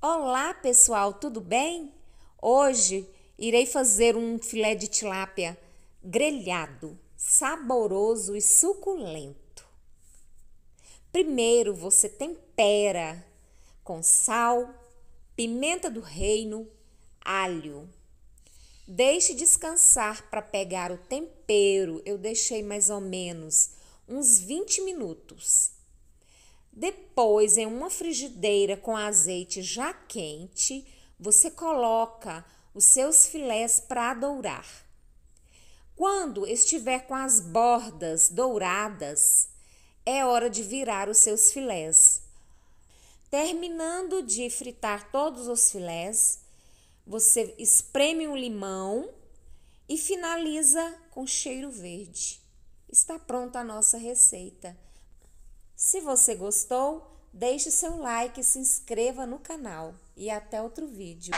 Olá, pessoal, tudo bem? Hoje irei fazer um filé de tilápia grelhado, saboroso e suculento. Primeiro você tempera com sal, pimenta do reino, alho. Deixe descansar para pegar o tempero. Eu deixei mais ou menos uns 20 minutos. Depois, em uma frigideira com azeite já quente, você coloca os seus filés para dourar. Quando estiver com as bordas douradas, é hora de virar os seus filés. Terminando de fritar todos os filés, você espreme um limão e finaliza com cheiro verde. Está pronta a nossa receita. Se você gostou, deixe seu like, se inscreva no canal e até outro vídeo.